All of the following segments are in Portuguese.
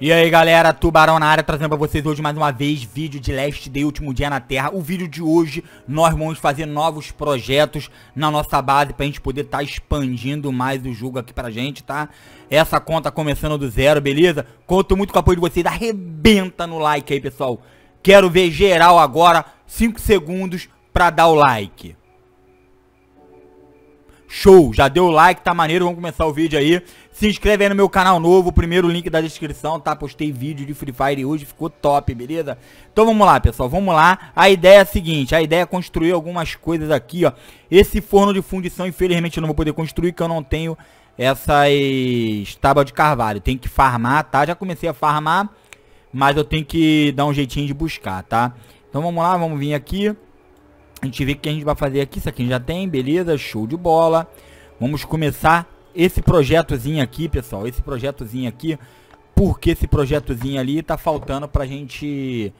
E aí galera, Tubarão na área, trazendo pra vocês hoje mais uma vez vídeo de Last Day, último dia na Terra. O vídeo de hoje, nós vamos fazer novos projetos na nossa base pra gente poder estar tá expandindo mais o jogo aqui pra gente, tá? Essa conta começando do zero, beleza? Conto muito com o apoio de vocês, arrebenta no like aí pessoal. Quero ver geral agora, 5 segundos pra dar o like. Show, já deu like, tá maneiro, vamos começar o vídeo aí. Se inscreve aí no meu canal novo, primeiro link da descrição, tá? Postei vídeo de Free Fire hoje, ficou top, beleza? Então vamos lá, pessoal, vamos lá. A ideia é a seguinte, a ideia é construir algumas coisas aqui, ó. Esse forno de fundição, infelizmente, eu não vou poder construir, que eu não tenho essas tábuas de carvalho. Tem que farmar, tá? Já comecei a farmar, mas eu tenho que dar um jeitinho de buscar, tá? Então vamos lá, vamos vir aqui. A gente vê o que a gente vai fazer aqui. Isso aqui já tem, beleza, show de bola. Vamos começar esse projetozinho aqui, pessoal. Esse projetozinho aqui. Porque esse projetozinho ali tá faltando pra gente...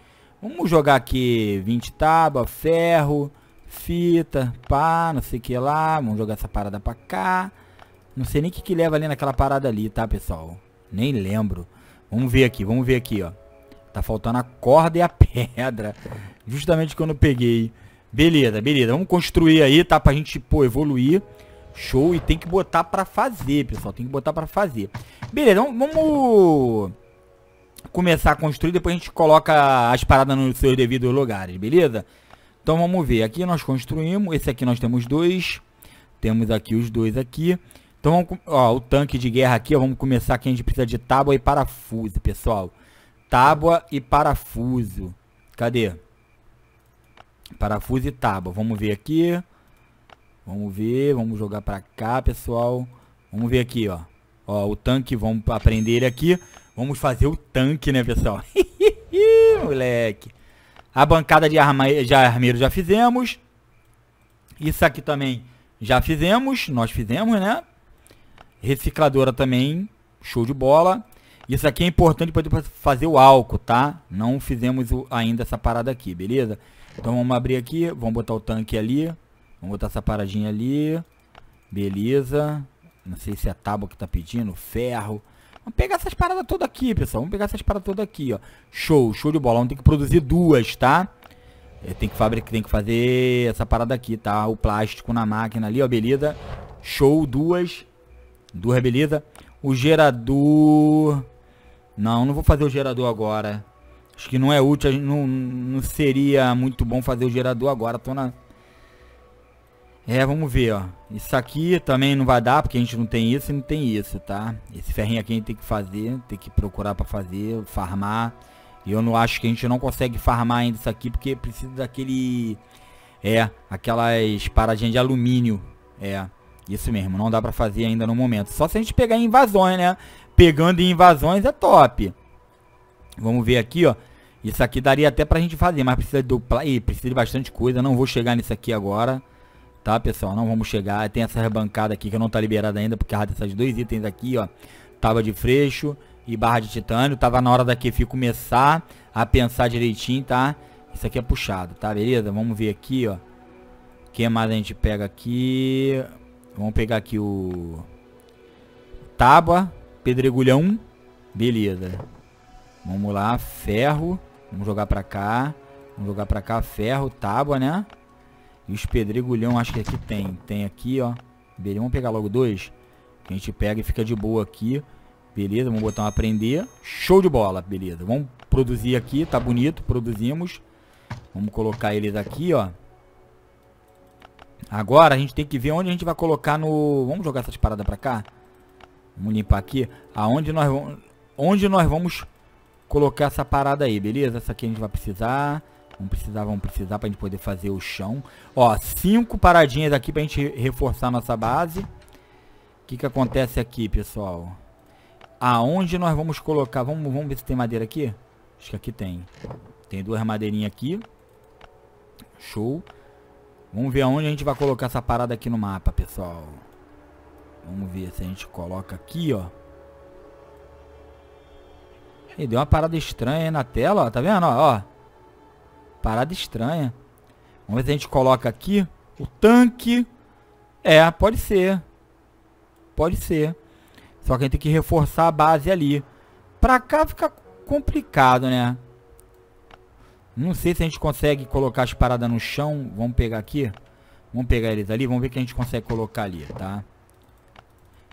Vamos jogar aqui 20 tábuas, ferro, fita, pá, não sei o que lá. Vamos jogar essa parada pra cá. Não sei nem o que, que leva ali naquela parada ali, tá, pessoal? Nem lembro. Vamos ver aqui, vamos ver aqui, ó. Tá faltando a corda e a pedra. Justamente quando eu peguei. Beleza, beleza. Vamos construir aí, tá? Pra gente, pô, evoluir. Show. E tem que botar pra fazer, pessoal. Tem que botar pra fazer. Beleza, vamos começar a construir. Depois a gente coloca as paradas nos seus devidos lugares, beleza? Então vamos ver. Aqui nós construímos. Esse aqui nós temos dois. Temos aqui os dois aqui. Então, vamos, ó, o tanque de guerra aqui, ó, vamos começar aqui, a gente precisa de tábua e parafuso, pessoal. Tábua e parafuso. Cadê? Parafuso e tábua. Vamos ver aqui. Vamos ver, vamos jogar pra cá, pessoal. Vamos ver aqui, ó. Ó, o tanque, vamos aprender ele aqui. Vamos fazer o tanque, né, pessoal? Moleque. A bancada de, arma, de armeiro já fizemos. Isso aqui também já fizemos. Nós fizemos, né? Recicladora também. Show de bola. Isso aqui é importante para fazer o álcool, tá? Não fizemos ainda essa parada aqui, beleza? Então vamos abrir aqui, vamos botar o tanque ali. Vamos botar essa paradinha ali. Beleza. Não sei se é a tábua que tá pedindo, ferro. Vamos pegar essas paradas todas aqui, pessoal. Vamos pegar essas paradas todas aqui, ó. Show, show de bola. Vamos ter que produzir duas, tá? É, tem que, tem que fazer essa parada aqui, tá? O plástico na máquina ali, ó. Beleza. Show, duas. Duas, beleza. O gerador... Não, não vou fazer o gerador agora. Acho que não é útil, não, não seria muito bom fazer o gerador agora. Tô na... É, vamos ver, ó. Isso aqui também não vai dar, porque a gente não tem isso e não tem isso, tá? Esse ferrinho aqui a gente tem que fazer, tem que procurar pra fazer, farmar. E eu não acho que a gente não consegue farmar ainda isso aqui, porque precisa daquele... É, aquelas paradinhas de alumínio. É, isso mesmo, não dá pra fazer ainda no momento. Só se a gente pegar em invasões, né? Pegando em invasões é top. Vamos ver aqui, ó. Isso aqui daria até pra gente fazer, mas precisa do... precisa de bastante coisa, não vou chegar nisso aqui agora. Tá, pessoal? Não vamos chegar. Tem essa rebancada aqui que não tá liberada ainda, porque errado esses dois itens aqui, ó. Tábua de freixo e barra de titânio. Tava na hora da Kefi começar a pensar direitinho, tá? Isso aqui é puxado, tá? Beleza? Vamos ver aqui, ó. O que mais a gente pega aqui? Vamos pegar aqui o... Tábua, pedregulhão. Beleza. Vamos lá, ferro. Vamos jogar pra cá. Vamos jogar pra cá. Ferro, tábua, né? E os pedregulhão, acho que aqui tem. Tem aqui, ó. Beleza, vamos pegar logo dois. A gente pega e fica de boa aqui. Beleza, vamos botar um aprender. Show de bola, beleza. Vamos produzir aqui, tá bonito, produzimos. Vamos colocar eles aqui, ó. Agora a gente tem que ver onde a gente vai colocar no... Vamos jogar essas paradas pra cá? Vamos limpar aqui. Aonde nós vamos... Onde nós vamos colocar essa parada aí, beleza? Essa aqui a gente vai precisar. Vamos precisar, vamos precisar pra gente poder fazer o chão. Ó, cinco paradinhas aqui pra gente reforçar nossa base. O que que acontece aqui, pessoal? Aonde nós vamos colocar? Vamos, vamos ver se tem madeira aqui? Acho que aqui tem. Tem duas madeirinhas aqui. Show. Vamos ver aonde a gente vai colocar essa parada aqui no mapa, pessoal. Vamos ver se a gente coloca aqui, ó deu uma parada estranha aí na tela, ó. Tá vendo, ó, ó. Parada estranha. Vamos ver se a gente coloca aqui o tanque. É, pode ser. Pode ser. Só que a gente tem que reforçar a base ali. Pra cá fica complicado, né? Não sei se a gente consegue colocar as paradas no chão. Vamos pegar aqui. Vamos pegar eles ali. Vamos ver o que a gente consegue colocar ali, tá?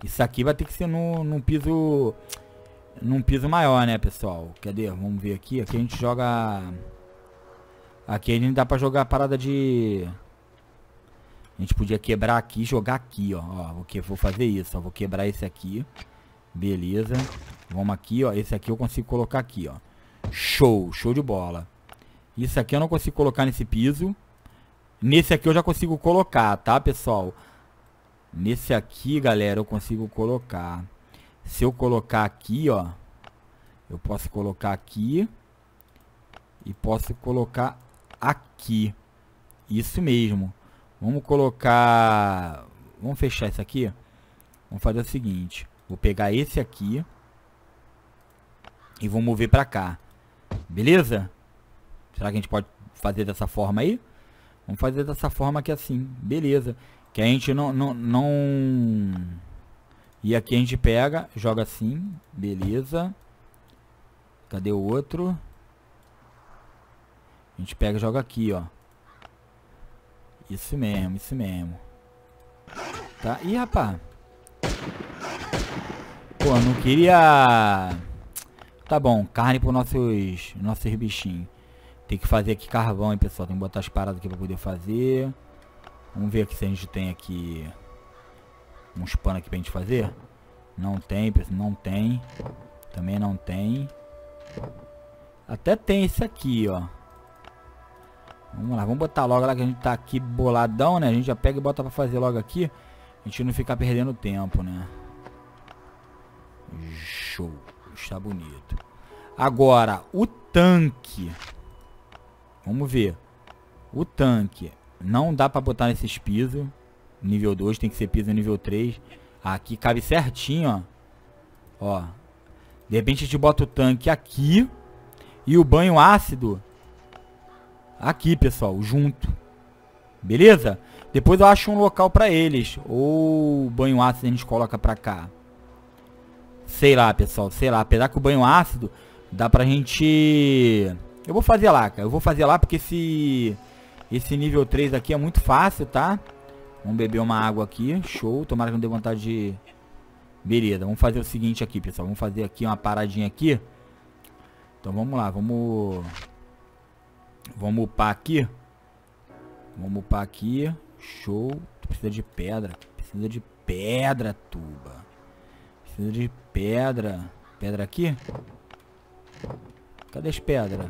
Isso aqui vai ter que ser num, num piso num piso maior, né, pessoal? Cadê? Vamos ver aqui. Aqui a gente joga... Aqui a gente dá pra jogar a parada de... A gente podia quebrar aqui e jogar aqui, ó. ó vou, que... vou fazer isso, ó. Vou quebrar esse aqui. Beleza. Vamos aqui, ó. Esse aqui eu consigo colocar aqui, ó. Show, show de bola. Isso aqui eu não consigo colocar nesse piso. Nesse aqui eu já consigo colocar, tá, pessoal? Nesse aqui, galera, eu consigo colocar. Se eu colocar aqui, ó, eu posso colocar aqui e posso colocar aqui. Isso mesmo. Vamos colocar... Vamos fechar isso aqui. Vamos fazer o seguinte. Vou pegar esse aqui. E vou mover para cá. Beleza? Será que a gente pode fazer dessa forma aí? Vamos fazer dessa forma aqui assim. Beleza. Que a gente não... não, não e aqui a gente pega, joga assim, beleza. Cadê o outro? A gente pega e joga aqui, ó. Isso mesmo, isso mesmo. Tá? e rapá. Pô, não queria... Tá bom, carne pros nossos, nossos bichinhos. Tem que fazer aqui carvão, hein, pessoal. Tem que botar as paradas aqui pra poder fazer. Vamos ver aqui se a gente tem aqui uns panos aqui pra gente fazer? Não tem, não tem. Também não tem. Até tem esse aqui, ó. Vamos lá, vamos botar logo lá que a gente tá aqui boladão, né? A gente já pega e bota pra fazer logo aqui. A gente não ficar perdendo tempo, né? Show. Está bonito. Agora, o tanque. Vamos ver. O tanque. Não dá pra botar nesses pisos nível 2, tem que ser piso nível 3. Aqui cabe certinho, ó. Ó. De repente a gente bota o tanque aqui. E o banho ácido aqui, pessoal, junto. Beleza? Depois eu acho um local pra eles. Ou o banho ácido a gente coloca pra cá. Sei lá, pessoal, sei lá. Apesar que o banho ácido dá pra gente... Eu vou fazer lá, cara. Eu vou fazer lá porque esse, esse nível 3 aqui é muito fácil, Tá? Vamos beber uma água aqui. Show. Tomara que não dê vontade de... Beleza. Vamos fazer o seguinte aqui, pessoal. Vamos fazer aqui uma paradinha aqui. Então vamos lá. Vamos... Vamos upar aqui. Vamos upar aqui. Show. Tu precisa de pedra. Precisa de pedra, tuba. Precisa de pedra. Pedra aqui? Cadê as pedras?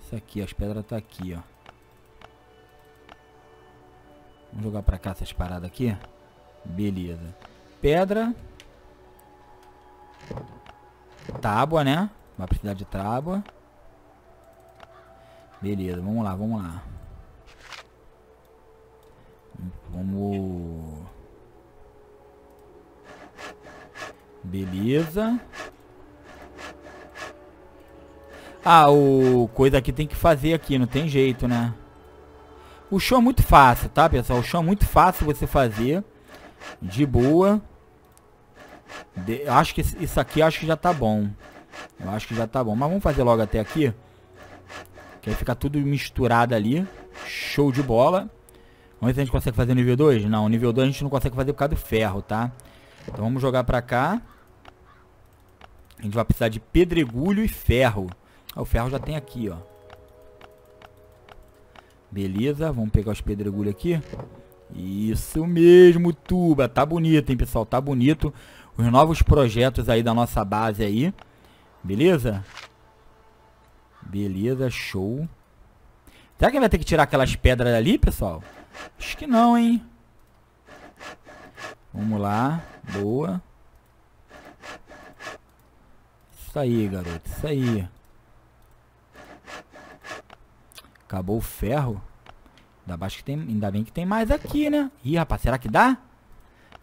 Isso aqui. As pedras tá aqui, ó. Vamos jogar pra cá essas paradas aqui. Beleza. Pedra. Tábua, né? Vai precisar de tábua. Beleza, vamos lá, vamos lá. Vamos... Beleza. Ah, o coisa aqui tem que fazer aqui, não tem jeito, né? O chão é muito fácil, tá, pessoal? O chão é muito fácil você fazer. De boa. De, acho que isso aqui acho que já tá bom. Eu acho que já tá bom. Mas vamos fazer logo até aqui. Que aí fica tudo misturado ali. Show de bola. Vamos ver se a gente consegue fazer nível 2? Não, nível 2 a gente não consegue fazer por causa do ferro, tá? Então vamos jogar pra cá. A gente vai precisar de pedregulho e ferro. Ah, o ferro já tem aqui, ó. Beleza, vamos pegar os pedregulhos aqui. Isso mesmo, Tuba. Tá bonito, hein, pessoal? Tá bonito. Os novos projetos aí da nossa base aí. Beleza? Beleza, show. Será que vai ter que tirar aquelas pedras ali, pessoal? Acho que não, hein? Vamos lá. Boa. Isso aí, garoto. Isso aí. Acabou o ferro. Ainda, acho que tem, ainda bem que tem mais aqui, né? Ih, rapaz, será que dá?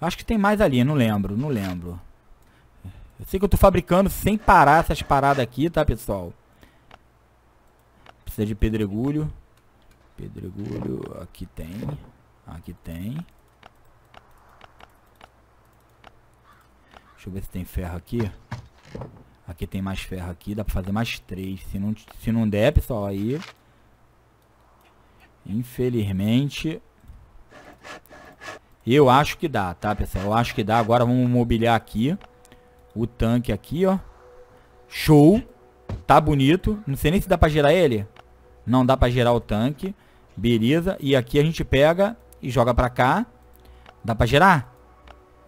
Acho que tem mais ali, não lembro, não lembro. Eu sei que eu tô fabricando sem parar essas paradas aqui, tá, pessoal? Precisa de pedregulho. Pedregulho, aqui tem. Aqui tem. Deixa eu ver se tem ferro aqui. Aqui tem mais ferro aqui, dá pra fazer mais três. Se não, se não der, pessoal, aí Infelizmente. Eu acho que dá, tá, pessoal? Eu acho que dá. Agora vamos mobiliar aqui. O tanque aqui, ó. Show. Tá bonito. Não sei nem se dá pra gerar ele. Não dá pra gerar o tanque. Beleza. E aqui a gente pega e joga pra cá. Dá pra gerar?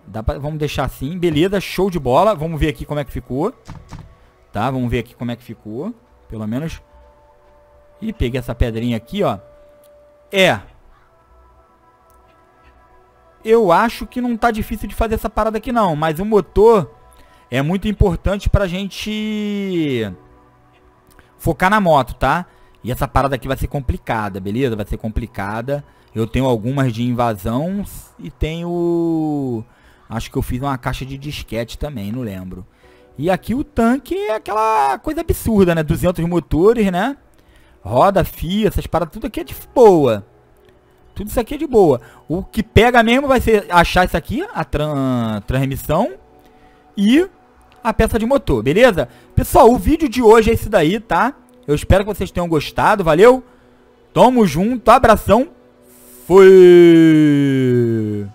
Dá pra... Vamos deixar assim. Beleza. Show de bola. Vamos ver aqui como é que ficou. Tá? Vamos ver aqui como é que ficou. Pelo menos... E peguei essa pedrinha aqui, ó. É. Eu acho que não tá difícil de fazer essa parada aqui não, mas o motor é muito importante pra gente focar na moto, tá? E essa parada aqui vai ser complicada, beleza? Vai ser complicada. Eu tenho algumas de invasão e tenho... Acho que eu fiz uma caixa de disquete também, não lembro. E aqui o tanque é aquela coisa absurda, né? 200 motores, né? roda, fio, essas paradas, tudo aqui é de boa. Tudo isso aqui é de boa. O que pega mesmo vai ser achar isso aqui, a tran transmissão e a peça de motor, beleza? Pessoal, o vídeo de hoje é esse daí, tá? Eu espero que vocês tenham gostado, valeu? Tamo junto, abração, fui!